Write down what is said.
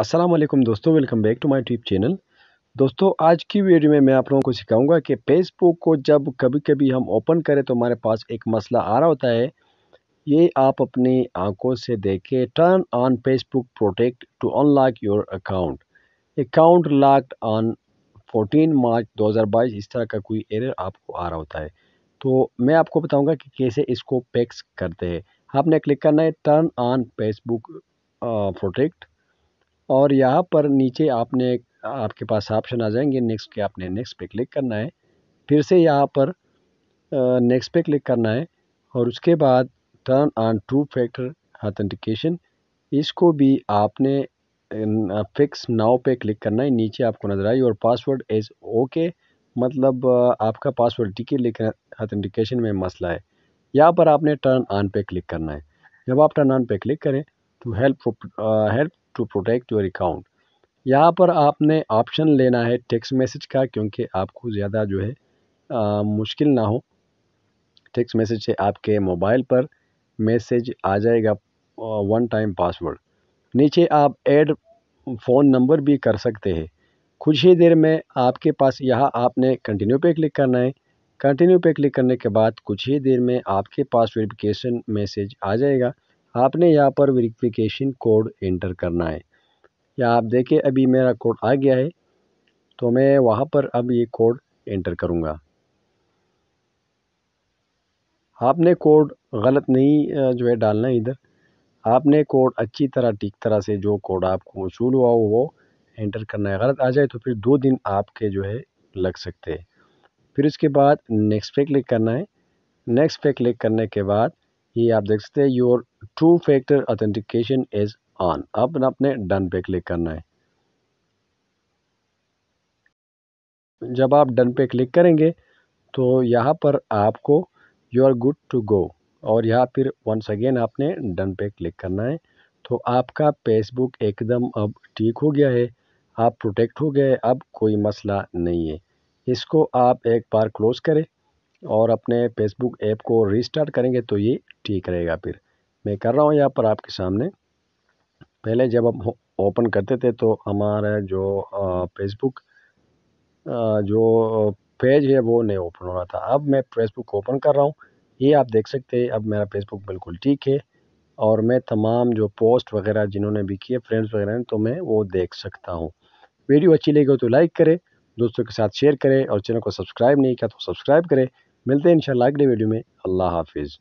असलम दोस्तों welcome back to my tube channel दोस्तों आज की वीडियो में मैं आप लोगों को सिखाऊंगा कि फेसबुक को जब कभी कभी हम ओपन करें तो हमारे पास एक मसला आ रहा होता है ये आप अपनी आंखों से देखें turn on Facebook protect to unlock your account account locked on 14 March 2022 इस तरह का कोई एरर आपको आ रहा होता है तो मैं आपको बताऊँगा कि कैसे इसको पैक्स करते हैं आपने क्लिक करना है टर्न ऑन फेसबुक प्रोटेक्ट और यहाँ पर नीचे आपने आपके पास ऑप्शन आ जाएंगे नेक्स्ट के आपने नेक्स्ट पे क्लिक करना है फिर से यहाँ पर नेक्स्ट पे क्लिक करना है और उसके बाद turn on two factor authentication इसको भी आपने फिक्स नाव पे क्लिक करना है नीचे आपको नज़र आई और पासवर्ड इज़ ओके मतलब आपका पासवर्ड टिके लेकिन ऑथेंटिकेशन में मसला है यहाँ पर आपने टर्न ऑन पे क्लिक करना है जब आप टर्न ऑन पे क्लिक करें तो help help to protect your account यहाँ पर आपने ऑप्शन लेना है टेक्स्ट मैसेज का क्योंकि आपको ज़्यादा जो है आ, मुश्किल ना हो टेक्स्ट मैसेज से आपके मोबाइल पर मैसेज आ जाएगा वन टाइम पासवर्ड नीचे आप ऐड फ़ोन नंबर भी कर सकते हैं कुछ ही देर में आपके पास यहाँ आपने कंटिन्यू पे क्लिक करना है कंटिन्यू पे क्लिक करने के बाद कुछ ही देर में आपके पास वेरिफिकेशन मैसेज आ जाएगा आपने यहाँ पर वेरिफिकेशन कोड एंटर करना है या आप देखें अभी मेरा कोड आ गया है तो मैं वहाँ पर अब ये कोड एंटर करूँगा आपने कोड गलत नहीं जो है डालना इधर आपने कोड अच्छी तरह ठीक तरह से जो कोड आपको वसूल हुआ हो वो एंटर करना है गलत आ जाए तो फिर दो दिन आपके जो है लग सकते हैं फिर उसके बाद नेक्स्ट पे क्लिक करना है नेक्स्ट पे क्लिक करने के बाद ये आप देख सकते हैं your two factor authentication is on अब आपने डन पे क्लिक करना है जब आप डन पे क्लिक करेंगे तो यहाँ पर आपको you are good to go और यहाँ फिर वंस अगेन आपने डन पे क्लिक करना है तो आपका फेसबुक एकदम अब ठीक हो गया है आप प्रोटेक्ट हो गए अब कोई मसला नहीं है इसको आप एक बार क्लोज़ करें और अपने फेसबुक ऐप को रिस्टार्ट करेंगे तो ये ठीक रहेगा फिर मैं कर रहा हूँ यहाँ पर आपके सामने पहले जब हम ओपन करते थे तो हमारा जो फेसबुक जो पेज है वो नहीं ओपन हो रहा था अब मैं फेसबुक ओपन कर रहा हूँ ये आप देख सकते हैं अब मेरा फेसबुक बिल्कुल ठीक है और मैं तमाम जो पोस्ट वगैरह जिन्होंने भी किए फ्रेंड्स वगैरह तो मैं वो देख सकता हूँ वीडियो अच्छी लगी हो तो लाइक करें दोस्तों के साथ शेयर करें और चैनल को सब्सक्राइब नहीं किया तो सब्सक्राइब करें मिलते हैं इंशाल्लाह अगले वीडियो में अल्लाह हाफिज़